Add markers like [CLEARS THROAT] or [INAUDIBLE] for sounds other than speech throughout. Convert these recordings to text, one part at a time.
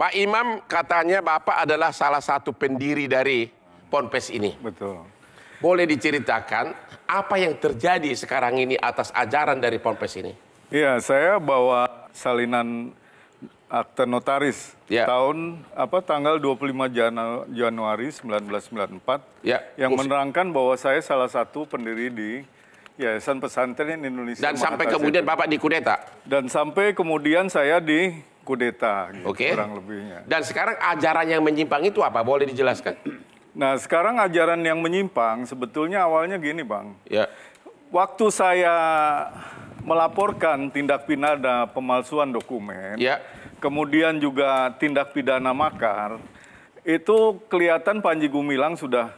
Pak Imam katanya Bapak adalah salah satu pendiri dari Ponpes ini. Betul. Boleh diceritakan apa yang terjadi sekarang ini atas ajaran dari Ponpes ini? Iya, saya bawa salinan akte notaris ya. tahun apa tanggal 25 Janu Januari 1994 ya. yang menerangkan bahwa saya salah satu pendiri di Yayasan Pesantren Indonesia. Dan sampai kemudian Bapak di kudeta. Dan sampai kemudian saya di kudeta gitu, okay. kurang lebihnya. Dan sekarang ajaran yang menyimpang itu apa? Boleh dijelaskan? Nah, sekarang ajaran yang menyimpang sebetulnya awalnya gini, Bang. Ya. Waktu saya melaporkan tindak pidana pemalsuan dokumen, ya. kemudian juga tindak pidana makar, itu kelihatan Panji Gumilang sudah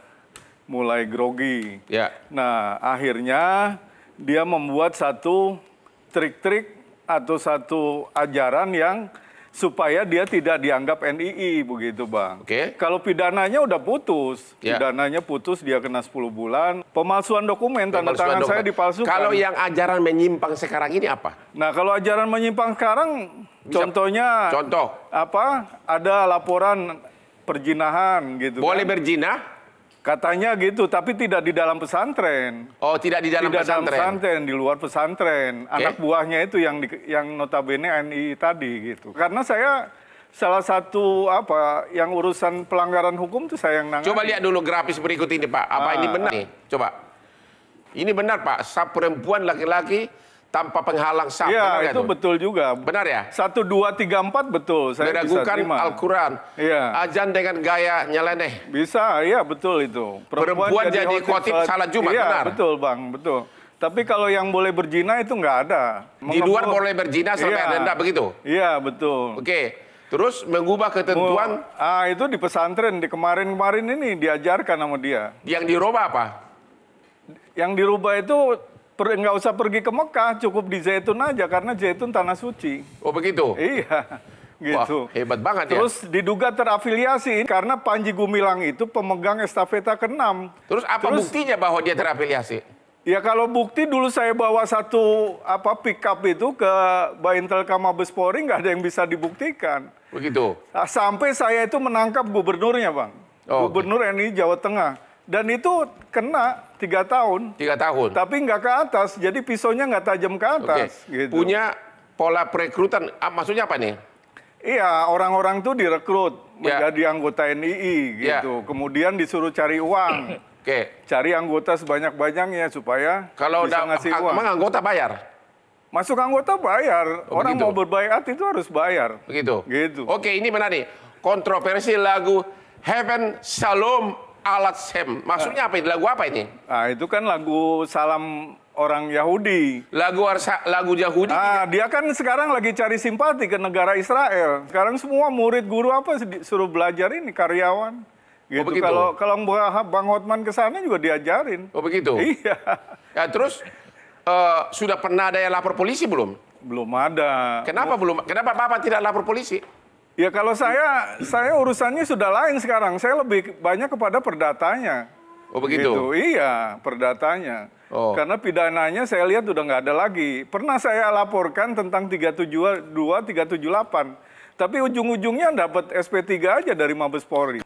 mulai grogi. Ya. Nah, akhirnya dia membuat satu trik-trik atau satu ajaran yang supaya dia tidak dianggap NII begitu Bang. Oke. Okay. Kalau pidananya udah putus, yeah. pidananya putus dia kena 10 bulan. Pemalsuan dokumen tanda tangan dokumen. saya dipalsukan. Kalau yang ajaran menyimpang sekarang ini apa? Nah, kalau ajaran menyimpang sekarang Bisa, contohnya contoh apa? Ada laporan perjinahan gitu. Boleh kan. berjinah? Katanya gitu, tapi tidak di dalam pesantren. Oh, tidak di dalam tidak pesantren. dalam pesantren, di luar pesantren. Okay. Anak buahnya itu yang di, yang notabene NI tadi gitu. Karena saya salah satu apa yang urusan pelanggaran hukum itu saya yang nangani. Coba lihat dulu grafis berikut ini, Pak. Apa ah. ini benar ah. nih? Coba. Ini benar, Pak. Sab perempuan laki-laki tanpa penghalang sah. Iya, itu, itu betul juga. Benar ya? Satu, dua, tiga, empat betul. Saya Meragukan Al-Quran. Iya. Ajan dengan gaya nyeleneh. Bisa, iya betul itu. Perempuan, Perempuan jadi, jadi khotib salat, salat Jumat, iya, benar? betul Bang, betul. Tapi kalau yang boleh berjina itu nggak ada. Mengepul... Di luar boleh berjina sampai iya. ada begitu? Iya, betul. Oke. Terus mengubah ketentuan. ah, itu di pesantren di kemarin-kemarin ini diajarkan sama dia. Yang dirubah apa? Yang dirubah itu per, nggak usah pergi ke Mekah, cukup di Zaitun aja karena Zaitun tanah suci. Oh begitu? Iya. Gitu. Wah, hebat banget Terus ya. Terus diduga terafiliasi karena Panji Gumilang itu pemegang estafeta ke-6. Terus apa Terus, buktinya bahwa dia terafiliasi? Ya kalau bukti dulu saya bawa satu apa pick up itu ke Kamabes Mabespori nggak ada yang bisa dibuktikan. Begitu. Nah, sampai saya itu menangkap gubernurnya, Bang. Oh, Gubernur okay. ini Jawa Tengah dan itu kena tiga tahun. Tiga tahun. Tapi nggak ke atas, jadi pisaunya nggak tajam ke atas. Okay. Gitu. Punya pola perekrutan, ah, maksudnya apa nih? Iya, orang-orang tuh direkrut yeah. menjadi ya. anggota NII gitu. Yeah. Kemudian disuruh cari uang. [CLEARS THROAT] Oke. Okay. Cari anggota sebanyak-banyaknya supaya kalau bisa udah ngasih uang. Kalau anggota bayar. Masuk anggota bayar. Oh, orang begitu. mau berbaikat itu harus bayar. Begitu. Gitu. Oke, okay, ini menarik. Kontroversi lagu Heaven Shalom alat sem. Maksudnya apa ini? Lagu apa ini? Ah, itu kan lagu salam orang Yahudi. Lagu arsa, lagu Yahudi. Ah, dia kan sekarang lagi cari simpati ke negara Israel. Sekarang semua murid guru apa suruh belajar ini karyawan. Oh, gitu. Oh, Kalau kalau Bang Hotman ke sana juga diajarin. Oh begitu. Iya. Ya, terus uh, sudah pernah ada yang lapor polisi belum? Belum ada. Kenapa belum? Kenapa Bapak tidak lapor polisi? Ya kalau saya, saya urusannya sudah lain sekarang. Saya lebih banyak kepada perdatanya. Oh begitu? Gitu. Iya, perdatanya. Oh. Karena pidananya saya lihat sudah nggak ada lagi. Pernah saya laporkan tentang 372, 378. Tapi ujung-ujungnya dapat SP3 aja dari Mabes Polri.